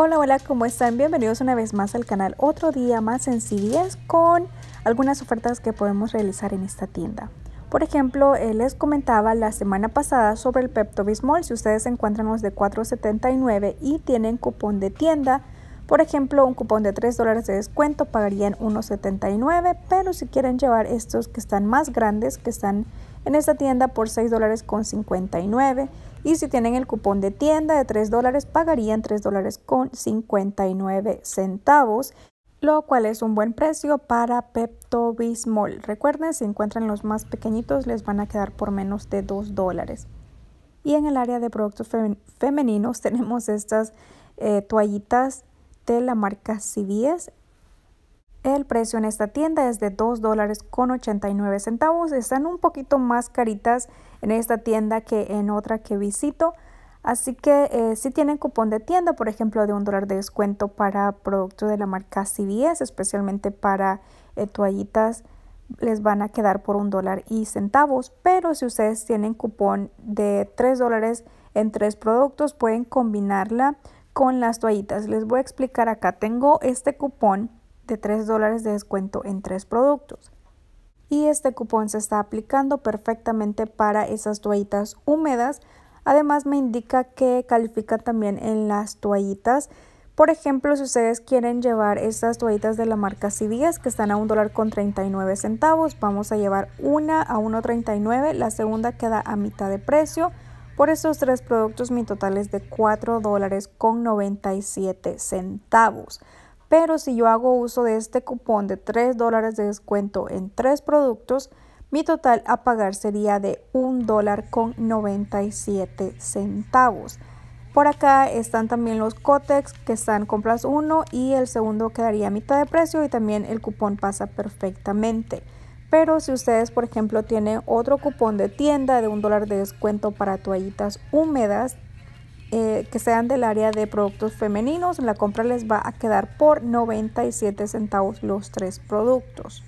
Hola, hola, ¿cómo están? Bienvenidos una vez más al canal Otro Día Más en con algunas ofertas que podemos realizar en esta tienda. Por ejemplo, eh, les comentaba la semana pasada sobre el Pepto Bismol. Si ustedes encuentran los de $4.79 y tienen cupón de tienda, por ejemplo, un cupón de $3 dólares de descuento pagarían $1.79, pero si quieren llevar estos que están más grandes, que están en esta tienda por 6 dólares con 59 y si tienen el cupón de tienda de 3 dólares pagarían $3.59, dólares con 59 centavos lo cual es un buen precio para Pepto Bismol. Recuerden, si encuentran los más pequeñitos les van a quedar por menos de 2 dólares. Y en el área de productos femeninos tenemos estas eh, toallitas de la marca CVS el precio en esta tienda es de 2 dólares con 89 centavos. Están un poquito más caritas en esta tienda que en otra que visito. Así que eh, si tienen cupón de tienda, por ejemplo, de un dólar de descuento para productos de la marca CVS, especialmente para eh, toallitas, les van a quedar por un dólar y centavos. Pero si ustedes tienen cupón de 3 dólares en tres productos, pueden combinarla con las toallitas. Les voy a explicar acá. Tengo este cupón de 3 dólares de descuento en 3 productos. Y este cupón se está aplicando perfectamente para esas toallitas húmedas. Además me indica que califica también en las toallitas. Por ejemplo, si ustedes quieren llevar estas toallitas de la marca CVS que están a un dólar con 39 centavos, vamos a llevar una a 1.39, la segunda queda a mitad de precio. Por estos tres productos mi total es de 4 dólares con 97 centavos. Pero si yo hago uso de este cupón de 3 dólares de descuento en 3 productos, mi total a pagar sería de 1 dólar con 97 centavos. Por acá están también los Cotex que están compras uno y el segundo quedaría a mitad de precio y también el cupón pasa perfectamente. Pero si ustedes, por ejemplo, tienen otro cupón de tienda de 1 dólar de descuento para toallitas húmedas, eh, que sean del área de productos femeninos, la compra les va a quedar por 97 centavos los tres productos.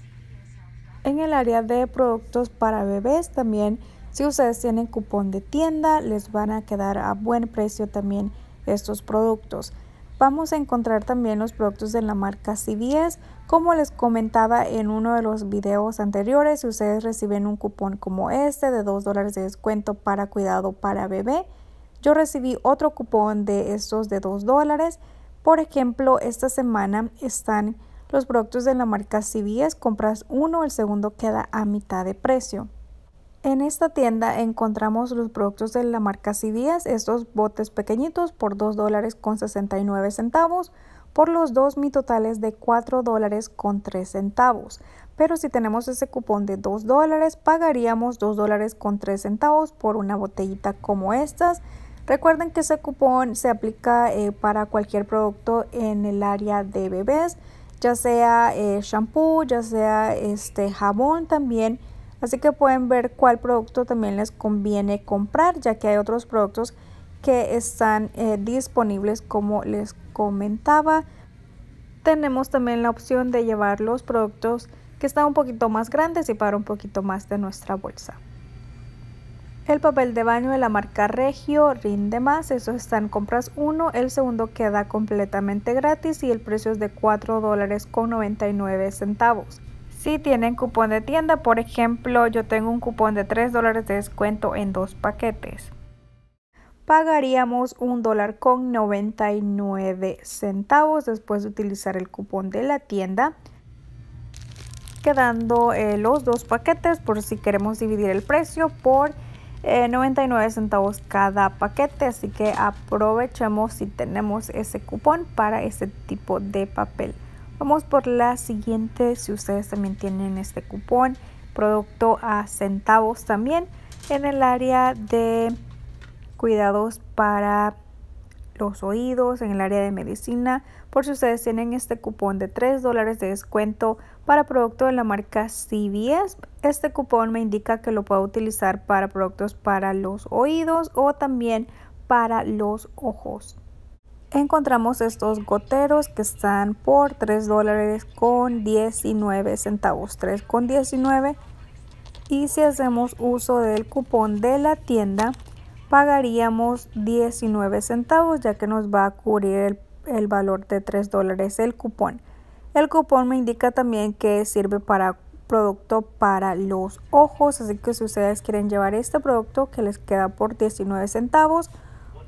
En el área de productos para bebés también, si ustedes tienen cupón de tienda, les van a quedar a buen precio también estos productos. Vamos a encontrar también los productos de la marca C10 Como les comentaba en uno de los videos anteriores, si ustedes reciben un cupón como este de $2 de descuento para cuidado para bebé, yo recibí otro cupón de estos de 2 dólares. Por ejemplo, esta semana están los productos de la marca CVS, compras uno, el segundo queda a mitad de precio. En esta tienda encontramos los productos de la marca CVS, estos botes pequeñitos por 2 dólares con 69 centavos, por los dos mi total es de 4 dólares con 3 centavos. Pero si tenemos ese cupón de 2 dólares, pagaríamos 2 dólares con 3 centavos por una botellita como estas. Recuerden que ese cupón se aplica eh, para cualquier producto en el área de bebés, ya sea eh, shampoo, ya sea este jabón también. Así que pueden ver cuál producto también les conviene comprar, ya que hay otros productos que están eh, disponibles como les comentaba. Tenemos también la opción de llevar los productos que están un poquito más grandes y para un poquito más de nuestra bolsa. El papel de baño de la marca Regio rinde más, eso está en compras 1, el segundo queda completamente gratis y el precio es de 4 dólares con 99 centavos. Si tienen cupón de tienda, por ejemplo, yo tengo un cupón de 3 dólares de descuento en dos paquetes. Pagaríamos un dólar con 99 centavos después de utilizar el cupón de la tienda quedando eh, los dos paquetes por si queremos dividir el precio por 99 eh, centavos cada paquete así que aprovechemos si tenemos ese cupón para ese tipo de papel vamos por la siguiente si ustedes también tienen este cupón producto a centavos también en el área de cuidados para los oídos, en el área de medicina, por si ustedes tienen este cupón de 3 dólares de descuento para producto de la marca CVS. Este cupón me indica que lo puedo utilizar para productos para los oídos o también para los ojos. Encontramos estos goteros que están por 3 dólares con 19 centavos, 3 con 19. Y si hacemos uso del cupón de la tienda, pagaríamos 19 centavos ya que nos va a cubrir el, valor de 3 dólares el cupón. El cupón me indica también que sirve para producto para los ojos, así que si ustedes quieren llevar este producto que les queda por 19 centavos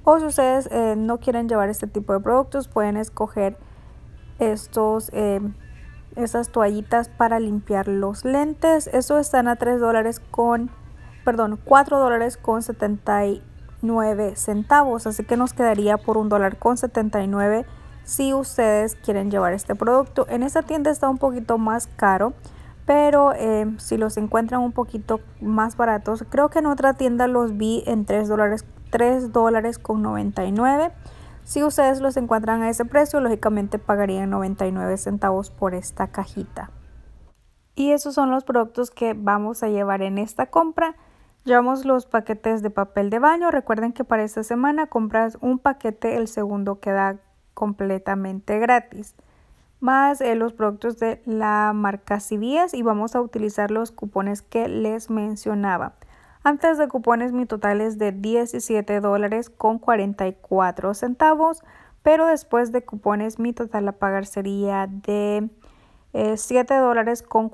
o si ustedes eh, no quieren llevar este tipo de productos pueden escoger estos eh, toallitas para limpiar los lentes. Estos están a 3 dólares con, perdón, 4 dólares con 70 9 centavos, así que nos quedaría por un dólar con 79 si ustedes quieren llevar este producto. En esta tienda está un poquito más caro, pero eh, si los encuentran un poquito más baratos, creo que en otra tienda los vi en 3 dólares, 3 dólares con 99. Si ustedes los encuentran a ese precio, lógicamente pagarían 99 centavos por esta cajita. Y esos son los productos que vamos a llevar en esta compra. Llevamos los paquetes de papel de baño. Recuerden que para esta semana compras un paquete, el segundo queda completamente gratis. Más eh, los productos de la marca CVS y vamos a utilizar los cupones que les mencionaba. Antes de cupones mi total es de $17.44. dólares con centavos, pero después de cupones mi total a pagar sería de $7.44. Eh, dólares con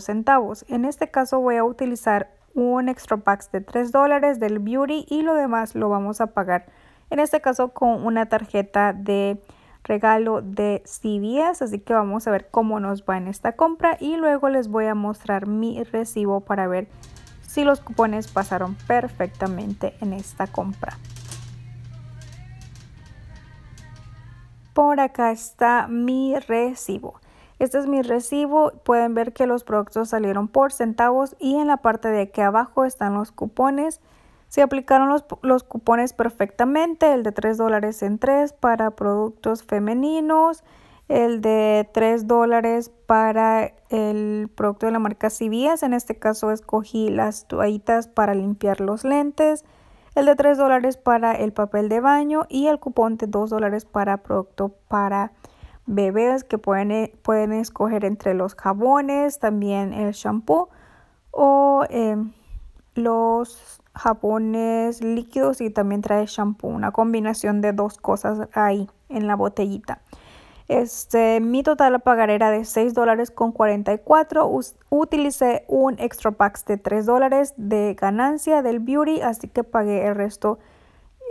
centavos. En este caso voy a utilizar un extra pack de 3 dólares del beauty y lo demás lo vamos a pagar en este caso con una tarjeta de regalo de CVS así que vamos a ver cómo nos va en esta compra y luego les voy a mostrar mi recibo para ver si los cupones pasaron perfectamente en esta compra por acá está mi recibo este es mi recibo, pueden ver que los productos salieron por centavos y en la parte de aquí abajo están los cupones. Se aplicaron los, cupones perfectamente, el de 3 dólares en 3 para productos femeninos, el de 3 dólares para el producto de la marca CVS, en este caso escogí las toallitas para limpiar los lentes, el de 3 dólares para el papel de baño y el cupón de 2 dólares para producto para bebés que pueden, eh, pueden escoger entre los jabones, también el shampoo o em, los jabones líquidos y también trae shampoo, una combinación de dos cosas ahí en la botellita. Este, mi total a pagar era de $6.44. dólares con 44. Utilicé un extra pack de $3 dólares de ganancia del beauty, así que pagué el resto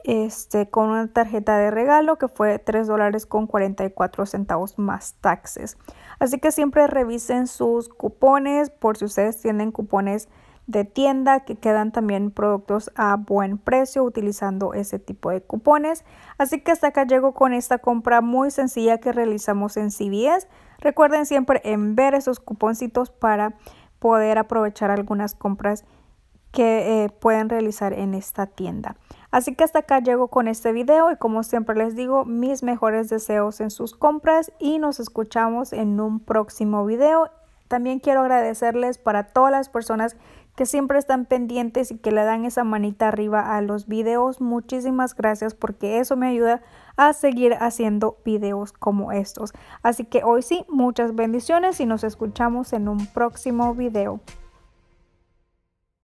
este, con una tarjeta de regalo que fue 3 dólares con 44 centavos más taxes. Así que siempre revisen sus cupones por si ustedes tienen cupones de tienda que quedan también productos a buen precio utilizando ese tipo de cupones. Así que hasta acá llego con esta compra muy sencilla que realizamos en CVS. Recuerden siempre en ver esos cuponcitos para poder aprovechar algunas compras que eh, pueden realizar en esta tienda. Así que hasta acá llego con este video y como siempre les digo, mis mejores deseos en sus compras y nos escuchamos en un próximo video. También quiero agradecerles para todas las personas que siempre están pendientes y que le dan esa manita arriba a los videos. Muchísimas gracias porque eso me ayuda a seguir haciendo videos como estos. Así que hoy sí, muchas bendiciones y nos escuchamos en un próximo video.